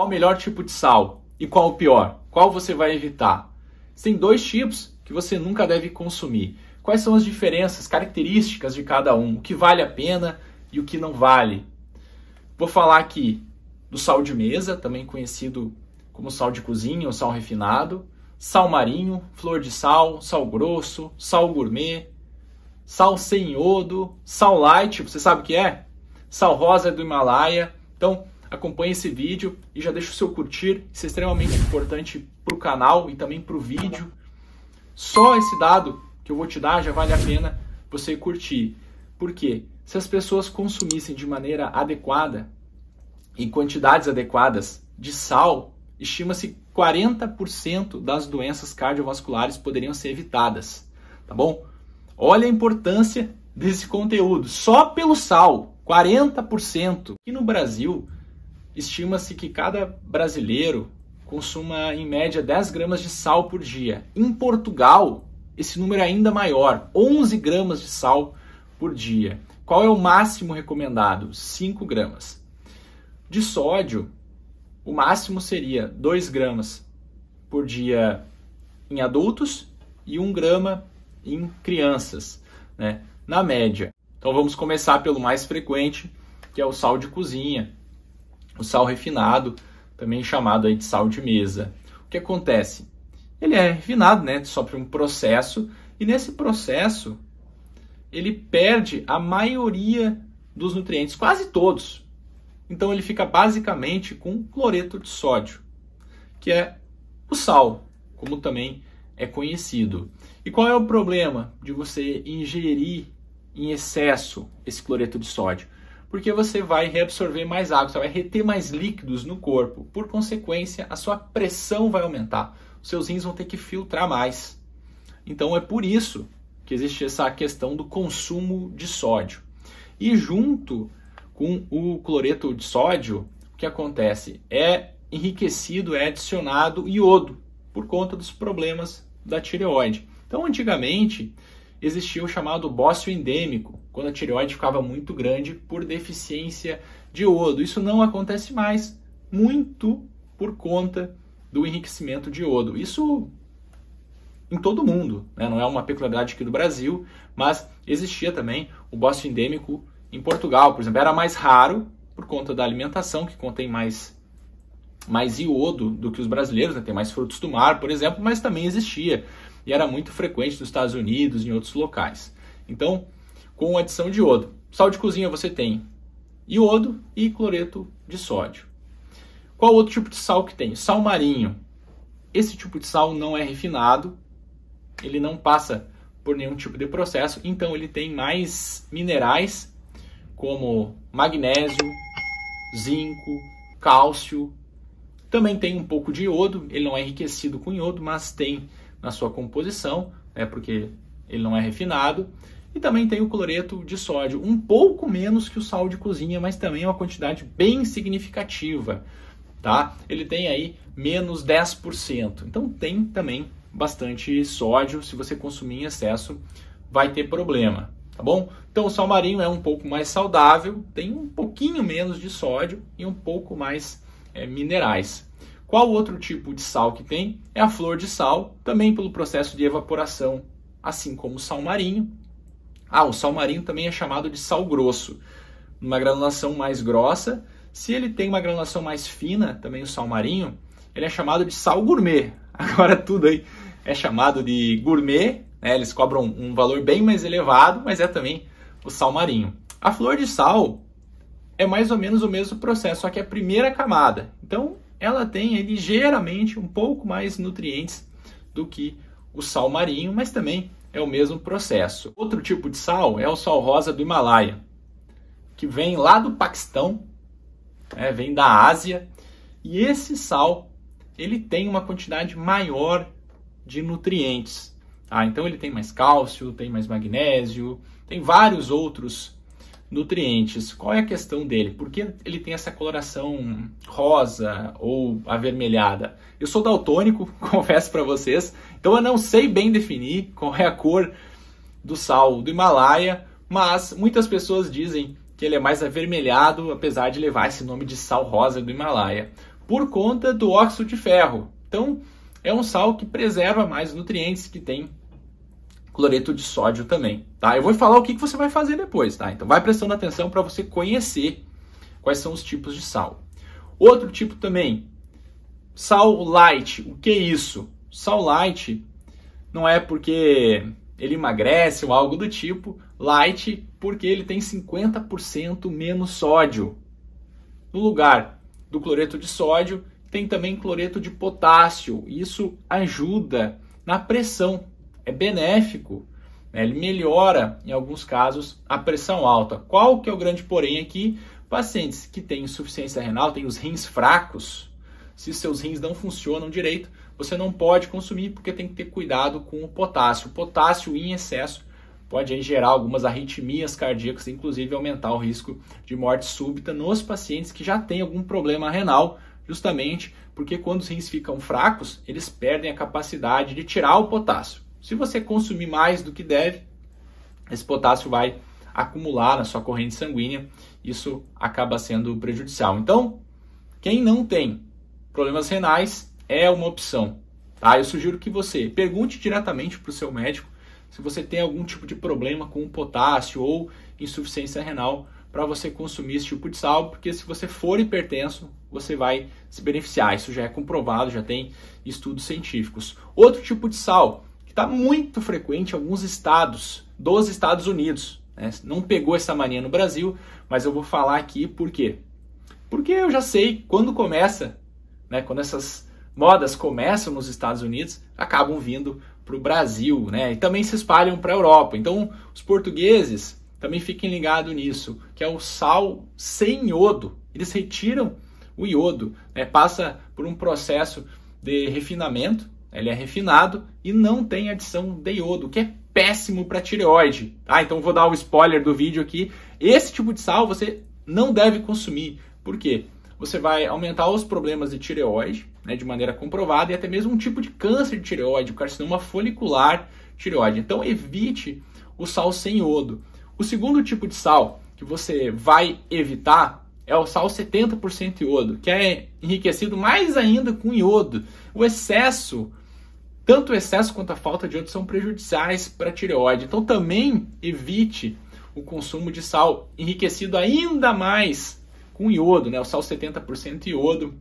Qual o melhor tipo de sal e qual o pior? Qual você vai evitar? Tem dois tipos que você nunca deve consumir. Quais são as diferenças, características de cada um? O que vale a pena e o que não vale? Vou falar aqui do sal de mesa, também conhecido como sal de cozinha ou sal refinado, sal marinho, flor de sal, sal grosso, sal gourmet, sal sem iodo, sal light, você sabe o que é? Sal rosa do Himalaia. Então, acompanha esse vídeo e já deixa o seu curtir, isso é extremamente importante para o canal e também para o vídeo. Só esse dado que eu vou te dar já vale a pena você curtir. Por quê? Se as pessoas consumissem de maneira adequada, em quantidades adequadas, de sal, estima-se 40% das doenças cardiovasculares poderiam ser evitadas, tá bom? Olha a importância desse conteúdo. Só pelo sal, 40%. E no Brasil, estima-se que cada brasileiro consuma em média 10 gramas de sal por dia. Em Portugal, esse número é ainda maior, 11 gramas de sal por dia. Qual é o máximo recomendado? 5 gramas. De sódio, o máximo seria 2 gramas por dia em adultos e 1 grama em crianças, né? na média. Então vamos começar pelo mais frequente, que é o sal de cozinha, o sal refinado, também chamado aí de sal de mesa. O que acontece? Ele é refinado, né? Sofre um processo e nesse processo ele perde a maioria dos nutrientes, quase todos. Então ele fica basicamente com cloreto de sódio, que é o sal, como também é conhecido. E qual é o problema de você ingerir em excesso esse cloreto de sódio? porque você vai reabsorver mais água, você vai reter mais líquidos no corpo. Por consequência, a sua pressão vai aumentar, os seus rins vão ter que filtrar mais. Então é por isso que existe essa questão do consumo de sódio. E junto com o cloreto de sódio, o que acontece? É enriquecido, é adicionado iodo por conta dos problemas da tireoide. Então, antigamente, existia o chamado bócio endêmico, quando a tireoide ficava muito grande por deficiência de iodo. Isso não acontece mais, muito por conta do enriquecimento de iodo. Isso em todo o mundo, né? não é uma peculiaridade aqui do Brasil, mas existia também o bócio endêmico em Portugal, por exemplo. Era mais raro por conta da alimentação, que contém mais mais iodo do que os brasileiros, né? tem mais frutos do mar, por exemplo, mas também existia e era muito frequente nos Estados Unidos e em outros locais. Então, com a adição de iodo. Sal de cozinha você tem iodo e cloreto de sódio. Qual outro tipo de sal que tem? Sal marinho. Esse tipo de sal não é refinado, ele não passa por nenhum tipo de processo, então ele tem mais minerais como magnésio, zinco, cálcio. Também tem um pouco de iodo, ele não é enriquecido com iodo, mas tem na sua composição, né, porque ele não é refinado. E também tem o cloreto de sódio, um pouco menos que o sal de cozinha, mas também é uma quantidade bem significativa. Tá? Ele tem aí menos 10%. Então tem também bastante sódio, se você consumir em excesso, vai ter problema, tá bom? Então o sal marinho é um pouco mais saudável, tem um pouquinho menos de sódio e um pouco mais é, minerais. Qual outro tipo de sal que tem? É a flor de sal, também pelo processo de evaporação, assim como o sal marinho. Ah, o sal marinho também é chamado de sal grosso, uma granulação mais grossa. Se ele tem uma granulação mais fina, também o sal marinho, ele é chamado de sal gourmet. Agora tudo aí é chamado de gourmet, né? eles cobram um valor bem mais elevado, mas é também o sal marinho. A flor de sal é mais ou menos o mesmo processo, só que é a primeira camada. Então, ela tem ligeiramente um pouco mais nutrientes do que o sal marinho, mas também é o mesmo processo. Outro tipo de sal é o sal rosa do Himalaia, que vem lá do Paquistão, né, vem da Ásia, e esse sal ele tem uma quantidade maior de nutrientes. Tá? Então ele tem mais cálcio, tem mais magnésio, tem vários outros nutrientes. Qual é a questão dele? Por que ele tem essa coloração rosa ou avermelhada? Eu sou daltônico, confesso para vocês, então eu não sei bem definir qual é a cor do sal do Himalaia, mas muitas pessoas dizem que ele é mais avermelhado, apesar de levar esse nome de sal rosa do Himalaia, por conta do óxido de ferro. Então, é um sal que preserva mais nutrientes, que tem cloreto de sódio também, tá? Eu vou falar o que, que você vai fazer depois, tá? Então vai prestando atenção para você conhecer quais são os tipos de sal. Outro tipo também, sal light. O que é isso? Sal light não é porque ele emagrece ou algo do tipo, light porque ele tem 50% menos sódio. No lugar do cloreto de sódio, tem também cloreto de potássio. Isso ajuda na pressão é benéfico, né? ele melhora, em alguns casos, a pressão alta. Qual que é o grande porém aqui? Pacientes que têm insuficiência renal, têm os rins fracos, se seus rins não funcionam direito, você não pode consumir porque tem que ter cuidado com o potássio. O potássio em excesso pode gerar algumas arritmias cardíacas, inclusive aumentar o risco de morte súbita nos pacientes que já têm algum problema renal, justamente porque quando os rins ficam fracos, eles perdem a capacidade de tirar o potássio. Se você consumir mais do que deve, esse potássio vai acumular na sua corrente sanguínea, isso acaba sendo prejudicial. Então, quem não tem problemas renais é uma opção. Tá? Eu sugiro que você pergunte diretamente para o seu médico se você tem algum tipo de problema com potássio ou insuficiência renal para você consumir esse tipo de sal, porque se você for hipertenso, você vai se beneficiar. Isso já é comprovado, já tem estudos científicos. Outro tipo de sal está muito frequente em alguns estados dos Estados Unidos. Né? Não pegou essa mania no Brasil, mas eu vou falar aqui por quê. Porque eu já sei quando começa, né? quando essas modas começam nos Estados Unidos, acabam vindo para o Brasil né? e também se espalham para a Europa. Então, os portugueses também fiquem ligados nisso, que é o sal sem iodo. Eles retiram o iodo, né? passa por um processo de refinamento ele é refinado e não tem adição de iodo, o que é péssimo para tireoide. Ah, então vou dar o um spoiler do vídeo aqui. Esse tipo de sal você não deve consumir. Por quê? Você vai aumentar os problemas de tireoide, né, de maneira comprovada, e até mesmo um tipo de câncer de tireoide, o carcinoma folicular tireoide. Então evite o sal sem iodo. O segundo tipo de sal que você vai evitar é o sal 70% iodo, que é enriquecido mais ainda com iodo. O excesso tanto o excesso quanto a falta de iodo são prejudiciais para a tireoide. Então também evite o consumo de sal enriquecido ainda mais com iodo, né? O sal 70% iodo.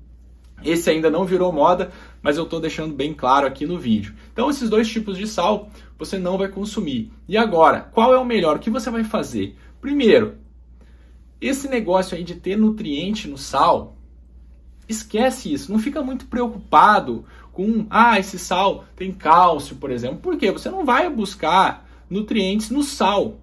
Esse ainda não virou moda, mas eu estou deixando bem claro aqui no vídeo. Então esses dois tipos de sal você não vai consumir. E agora, qual é o melhor? O que você vai fazer? Primeiro, esse negócio aí de ter nutriente no sal, esquece isso, não fica muito preocupado com, ah, esse sal tem cálcio, por exemplo. Por quê? Você não vai buscar nutrientes no sal.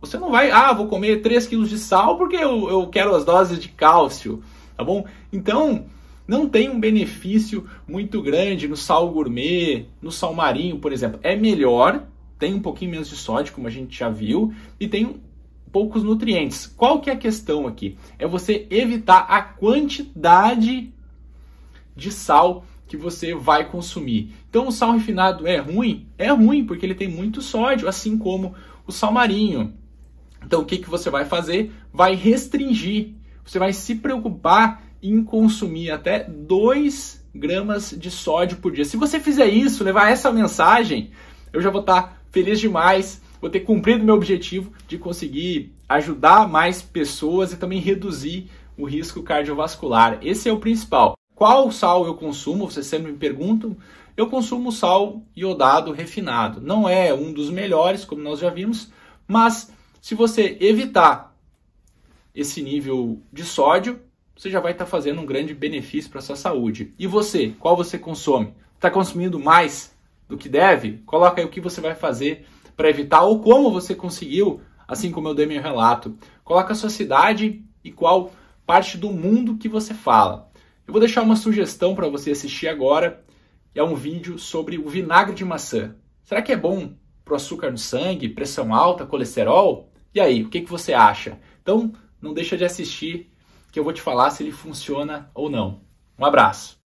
Você não vai, ah, vou comer 3 quilos de sal porque eu, eu quero as doses de cálcio, tá bom? Então, não tem um benefício muito grande no sal gourmet, no sal marinho, por exemplo. É melhor, tem um pouquinho menos de sódio, como a gente já viu, e tem poucos nutrientes. Qual que é a questão aqui? É você evitar a quantidade de sal que você vai consumir. Então o sal refinado é ruim? É ruim, porque ele tem muito sódio, assim como o sal marinho. Então o que, que você vai fazer? Vai restringir. Você vai se preocupar em consumir até 2 gramas de sódio por dia. Se você fizer isso, levar essa mensagem, eu já vou estar tá feliz demais vou ter cumprido meu objetivo de conseguir ajudar mais pessoas e também reduzir o risco cardiovascular. Esse é o principal. Qual sal eu consumo? Vocês sempre me perguntam. Eu consumo sal iodado refinado. Não é um dos melhores, como nós já vimos, mas se você evitar esse nível de sódio, você já vai estar tá fazendo um grande benefício para a sua saúde. E você, qual você consome? Está consumindo mais do que deve? Coloca aí o que você vai fazer para evitar ou como você conseguiu, assim como eu dei meu relato. Coloca a sua cidade e qual parte do mundo que você fala. Eu vou deixar uma sugestão para você assistir agora. É um vídeo sobre o vinagre de maçã. Será que é bom para o açúcar no sangue, pressão alta, colesterol? E aí, o que, que você acha? Então, não deixa de assistir que eu vou te falar se ele funciona ou não. Um abraço!